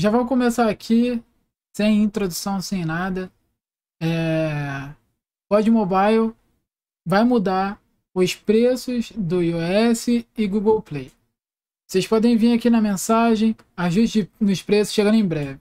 Já vou começar aqui, sem introdução, sem nada. É... Pod Mobile vai mudar os preços do iOS e Google Play. Vocês podem vir aqui na mensagem, ajuste nos preços chegando em breve.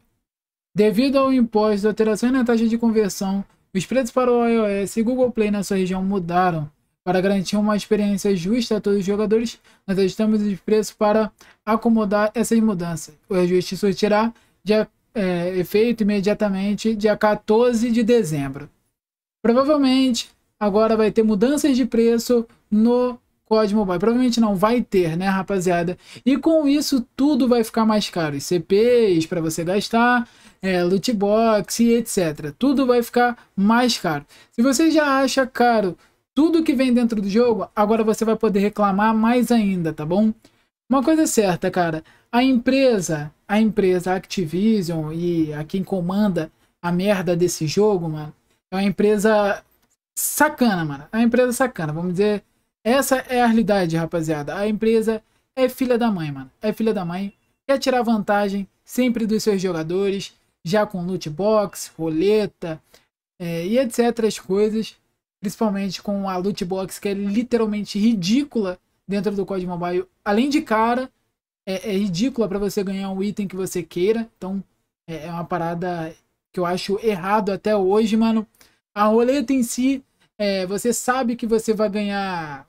Devido ao imposto, alterações na taxa de conversão, os preços para o iOS e Google Play na sua região mudaram para garantir uma experiência justa a todos os jogadores, nós ajustamos os preços para acomodar essas mudanças. O ajuste surtirá de, é, efeito imediatamente dia 14 de dezembro. Provavelmente agora vai ter mudanças de preço no COD Mobile. Provavelmente não vai ter, né, rapaziada? E com isso, tudo vai ficar mais caro. CPs para você gastar, é, loot box e etc. Tudo vai ficar mais caro. Se você já acha caro tudo que vem dentro do jogo, agora você vai poder reclamar mais ainda, tá bom? Uma coisa é certa, cara, a empresa, a empresa Activision e a quem comanda a merda desse jogo, mano, é uma empresa sacana, mano. É uma empresa sacana, vamos dizer, essa é a realidade, rapaziada. A empresa é filha da mãe, mano. É filha da mãe, quer tirar vantagem sempre dos seus jogadores, já com loot box, roleta é, e etc. As coisas principalmente com a loot box que é literalmente ridícula dentro do código Mobile. Além de cara, é, é ridícula para você ganhar um item que você queira. Então, é, é uma parada que eu acho errado até hoje, mano. A roleta em si, é, você sabe que você vai ganhar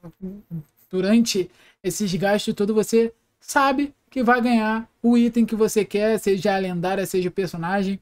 durante esses gastos todo, você sabe que vai ganhar o item que você quer, seja a lendária, seja o personagem.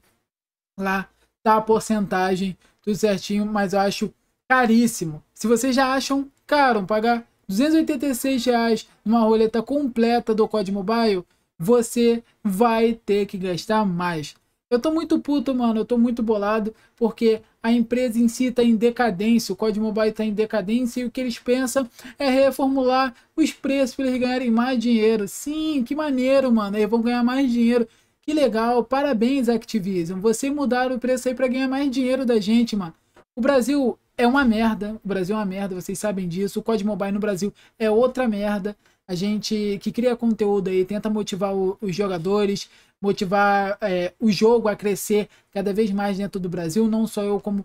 Lá tá a porcentagem, tudo certinho, mas eu acho caríssimo. Se vocês já acham caro pagar 286 reais numa roleta completa do COD Mobile, você vai ter que gastar mais. Eu tô muito puto, mano. Eu tô muito bolado porque a empresa em si tá em decadência. O Código Mobile tá em decadência e o que eles pensam é reformular os preços para eles ganharem mais dinheiro. Sim, que maneiro, mano. Eles vão ganhar mais dinheiro. Que legal. Parabéns, Activision. Você mudaram o preço aí para ganhar mais dinheiro da gente, mano. O Brasil é uma merda. O Brasil é uma merda, vocês sabem disso. O Código Mobile no Brasil é outra merda. A gente que cria conteúdo aí tenta motivar o, os jogadores, motivar é, o jogo a crescer cada vez mais dentro do Brasil. Não só eu, como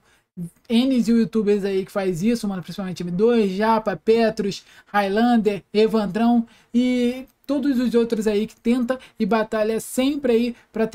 N youtubers aí que faz isso, mano, principalmente M2, Japa, Petros, Highlander, Evandrão e todos os outros aí que tenta e batalha sempre aí para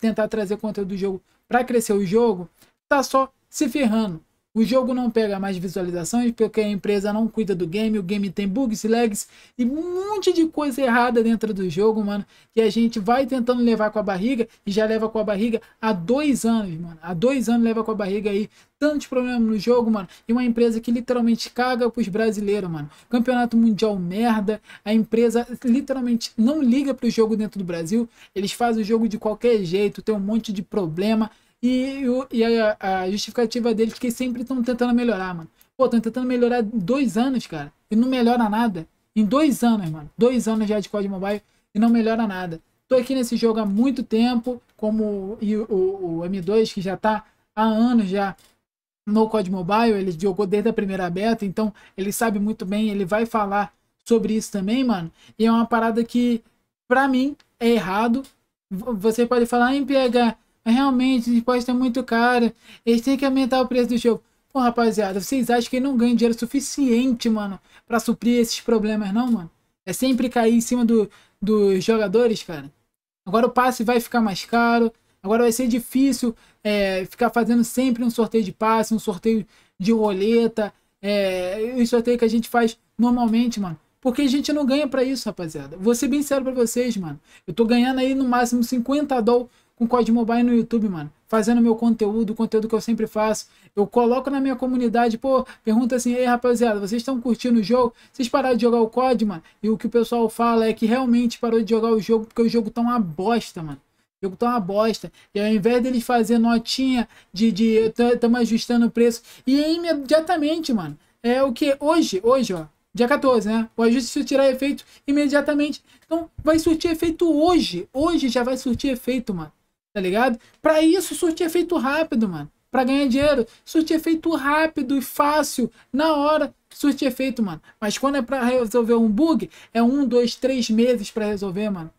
tentar trazer conteúdo do jogo para crescer o jogo, tá só se ferrando. O jogo não pega mais visualizações porque a empresa não cuida do game, o game tem bugs, lags e um monte de coisa errada dentro do jogo, mano. Que a gente vai tentando levar com a barriga e já leva com a barriga há dois anos, mano. Há dois anos leva com a barriga aí. Tantos problemas no jogo, mano. E uma empresa que literalmente caga pros brasileiros, mano. Campeonato Mundial merda. A empresa literalmente não liga pro jogo dentro do Brasil. Eles fazem o jogo de qualquer jeito, tem um monte de problema. E, e a, a, justificativa deles é que sempre estão tentando melhorar, mano. Pô, estão tentando melhorar dois anos, cara. E não melhora nada. Em dois anos, mano. Dois anos já de código Mobile e não melhora nada. Tô aqui nesse jogo há muito tempo, como e o, o, M2, que já tá há anos já no código Mobile. Ele jogou desde a primeira beta, então ele sabe muito bem, ele vai falar sobre isso também, mano. E é uma parada que, pra mim, é errado. Você pode falar, em ah, PH, mas realmente, os impostos estão é muito caros. Eles têm que aumentar o preço do jogo. Pô, rapaziada, vocês acham que não ganha dinheiro suficiente, mano, para suprir esses problemas, não, mano? É sempre cair em cima do, dos jogadores, cara. Agora o passe vai ficar mais caro. Agora vai ser difícil é, ficar fazendo sempre um sorteio de passe, um sorteio de roleta. É, o sorteio que a gente faz normalmente, mano. Porque a gente não ganha para isso, rapaziada. Vou ser bem sério pra vocês, mano. Eu tô ganhando aí no máximo 50 dólares com COD Mobile no YouTube, mano. Fazendo meu conteúdo, o conteúdo que eu sempre faço. Eu coloco na minha comunidade, pô, pergunta assim, ei rapaziada, vocês estão curtindo o jogo? Vocês pararam de jogar o COD, mano? E o que o pessoal fala é que realmente parou de jogar o jogo porque o jogo tá uma bosta, mano. O jogo tá uma bosta. E ao invés deles fazer notinha de, de estamos ajustando o preço. E imediatamente, mano. É o que? Hoje, hoje, ó. Dia 14, né? O ajuste se tirar efeito imediatamente. Então, vai surtir efeito hoje. Hoje já vai surtir efeito, mano tá ligado? para isso, surtir efeito rápido, mano. para ganhar dinheiro, surtir efeito rápido e fácil, na hora, surtir efeito, mano. Mas quando é para resolver um bug, é um, dois, três meses para resolver, mano.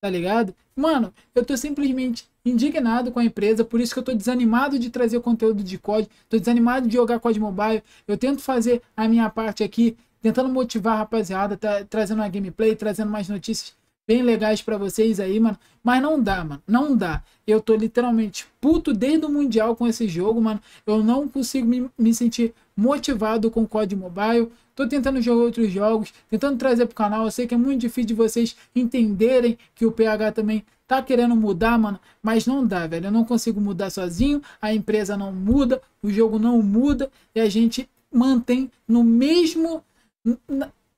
Tá ligado? Mano, eu tô simplesmente indignado com a empresa, por isso que eu tô desanimado de trazer conteúdo de COD, tô desanimado de jogar COD Mobile. Eu tento fazer a minha parte aqui, tentando motivar a rapaziada, tá, trazendo uma gameplay, trazendo mais notícias bem legais para vocês aí, mano. Mas não dá, mano. Não dá. Eu tô literalmente puto desde o Mundial com esse jogo, mano. Eu não consigo me, me sentir motivado com o COD Mobile. Tô tentando jogar outros jogos, tentando trazer pro canal. Eu sei que é muito difícil de vocês entenderem que o PH também tá querendo mudar, mano, mas não dá, velho. Eu não consigo mudar sozinho, a empresa não muda, o jogo não muda e a gente mantém no mesmo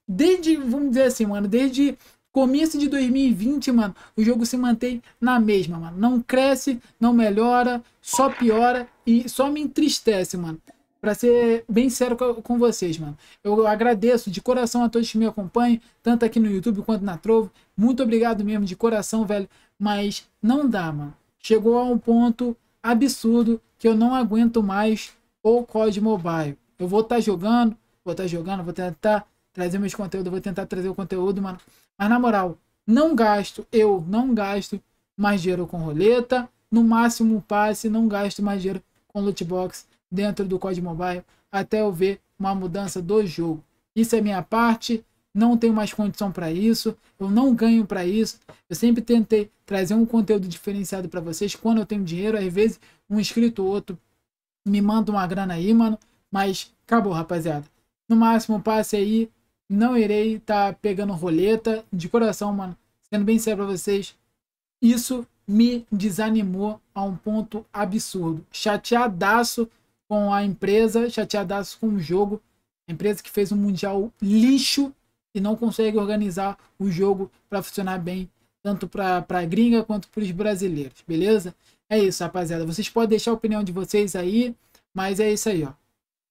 desde, vamos dizer assim, mano, desde Começo de 2020, mano, o jogo se mantém na mesma, mano. Não cresce, não melhora, só piora e só me entristece, mano. Pra ser bem sério com, vocês, mano. Eu agradeço de coração a todos que me acompanham, tanto aqui no YouTube quanto na Trovo. Muito obrigado mesmo, de coração, velho. Mas não dá, mano. Chegou a um ponto absurdo que eu não aguento mais o COD Mobile. Eu vou estar tá jogando, vou estar tá jogando, vou tentar trazer meus conteúdos, eu vou tentar trazer o conteúdo, mano. Mas na moral, não gasto, eu não gasto mais dinheiro com roleta, no máximo passe, não gasto mais dinheiro com loot box dentro do COD Mobile até eu ver uma mudança do jogo. Isso é minha parte, não tenho mais condição para isso, eu não ganho para isso. Eu sempre tentei trazer um conteúdo diferenciado para vocês quando eu tenho dinheiro, às vezes um inscrito ou outro me manda uma grana aí, mano, mas acabou, rapaziada. No máximo, passe aí, não irei estar tá pegando roleta. De coração, mano. Sendo bem sério para vocês. Isso me desanimou a um ponto absurdo. Chateadaço com a empresa, chateadaço com o jogo. A empresa que fez um mundial lixo e não consegue organizar o jogo para funcionar bem, tanto para a gringa quanto para os brasileiros, beleza? É isso, rapaziada. Vocês podem deixar a opinião de vocês aí, mas é isso aí, ó.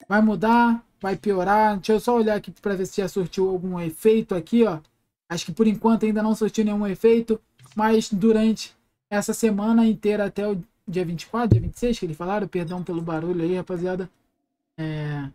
Vai mudar, vai piorar. Deixa eu só olhar aqui para ver se já surtiu algum efeito aqui, ó. Acho que por enquanto ainda não surtiu nenhum efeito, mas durante essa semana inteira até o dia 24, dia 26 que eles falaram, perdão pelo barulho aí, rapaziada. É,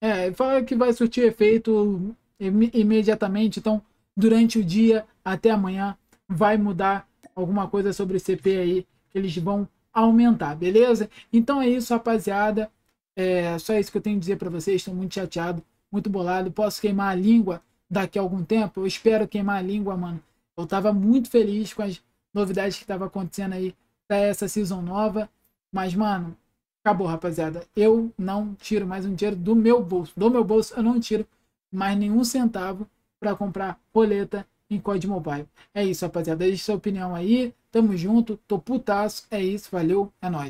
é fala que vai surtir efeito im imediatamente, então durante o dia até amanhã vai mudar alguma coisa sobre o CP aí, eles vão aumentar, beleza? Então é isso, rapaziada. É só isso que eu tenho a dizer para vocês. Estou muito chateado, muito bolado. Posso queimar a língua daqui a algum tempo? Eu espero queimar a língua, mano. Eu tava muito feliz com as novidades que tava acontecendo aí para essa season nova. Mas, mano, acabou, rapaziada. Eu não tiro mais um dinheiro do meu bolso. Do meu bolso eu não tiro mais nenhum centavo para comprar roleta em COD Mobile. É isso, rapaziada. Deixe sua opinião aí. Tamo junto. Tô putaço. É isso. Valeu. É nóis.